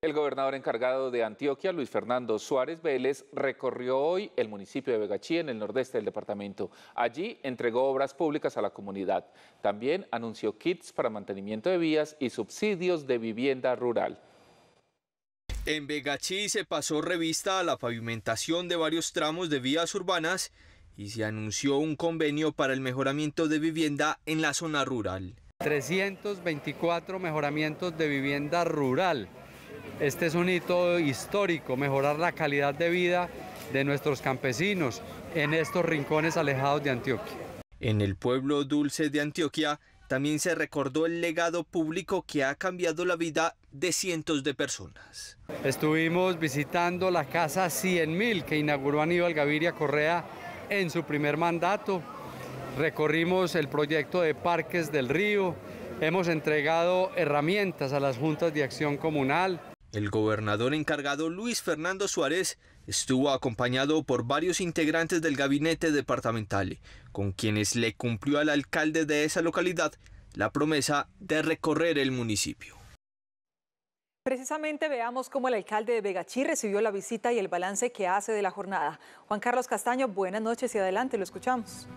El gobernador encargado de Antioquia, Luis Fernando Suárez Vélez, recorrió hoy el municipio de Vegachí, en el nordeste del departamento. Allí entregó obras públicas a la comunidad. También anunció kits para mantenimiento de vías y subsidios de vivienda rural. En Vegachí se pasó revista a la pavimentación de varios tramos de vías urbanas y se anunció un convenio para el mejoramiento de vivienda en la zona rural. 324 mejoramientos de vivienda rural este es un hito histórico, mejorar la calidad de vida de nuestros campesinos en estos rincones alejados de Antioquia. En el pueblo dulce de Antioquia también se recordó el legado público que ha cambiado la vida de cientos de personas. Estuvimos visitando la Casa 100.000 que inauguró Aníbal Gaviria Correa en su primer mandato. Recorrimos el proyecto de Parques del Río, hemos entregado herramientas a las juntas de acción comunal, el gobernador encargado Luis Fernando Suárez estuvo acompañado por varios integrantes del gabinete departamental, con quienes le cumplió al alcalde de esa localidad la promesa de recorrer el municipio. Precisamente veamos cómo el alcalde de Vegachí recibió la visita y el balance que hace de la jornada. Juan Carlos Castaño, buenas noches y adelante, lo escuchamos.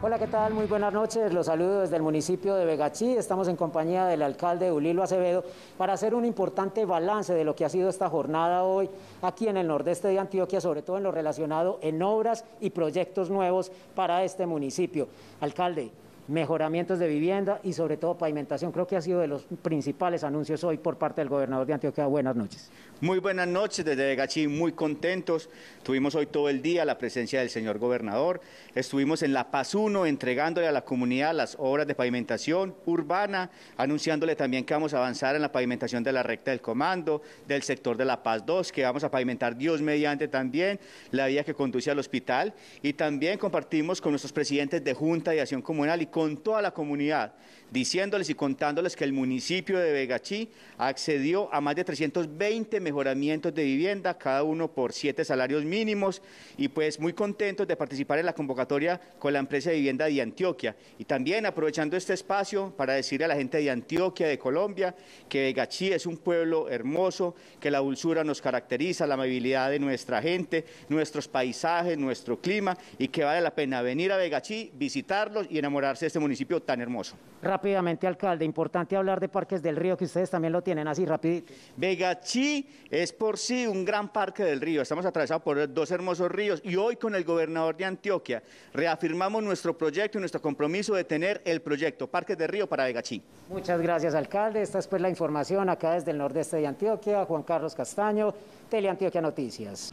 Hola, ¿qué tal? Muy buenas noches. Los saludo desde el municipio de Vegachí. Estamos en compañía del alcalde Ulilo Acevedo para hacer un importante balance de lo que ha sido esta jornada hoy aquí en el nordeste de Antioquia, sobre todo en lo relacionado en obras y proyectos nuevos para este municipio. Alcalde, mejoramientos de vivienda y sobre todo pavimentación. Creo que ha sido de los principales anuncios hoy por parte del gobernador de Antioquia. Buenas noches. Muy buenas noches desde Gachí, muy contentos. Tuvimos hoy todo el día la presencia del señor gobernador. Estuvimos en La Paz 1 entregándole a la comunidad las obras de pavimentación urbana, anunciándole también que vamos a avanzar en la pavimentación de la recta del comando, del sector de La Paz 2, que vamos a pavimentar Dios mediante también la vía que conduce al hospital y también compartimos con nuestros presidentes de Junta de Acción Comunal y con toda la comunidad, diciéndoles y contándoles que el municipio de Vegachí accedió a más de 320 mejoramientos de vivienda, cada uno por siete salarios mínimos, y pues muy contentos de participar en la convocatoria con la empresa de vivienda de Antioquia. Y también aprovechando este espacio para decirle a la gente de Antioquia, de Colombia, que Vegachí es un pueblo hermoso, que la dulzura nos caracteriza, la amabilidad de nuestra gente, nuestros paisajes, nuestro clima, y que vale la pena venir a Vegachí, visitarlos y enamorarse este municipio tan hermoso. Rápidamente, alcalde, importante hablar de Parques del Río, que ustedes también lo tienen así, rapidito. Vegachí es por sí un gran parque del río. Estamos atravesados por dos hermosos ríos y hoy con el gobernador de Antioquia reafirmamos nuestro proyecto y nuestro compromiso de tener el proyecto Parques del Río para Vegachí. Muchas gracias, alcalde. Esta es pues la información acá desde el nordeste de Antioquia. Juan Carlos Castaño, Teleantioquia Noticias.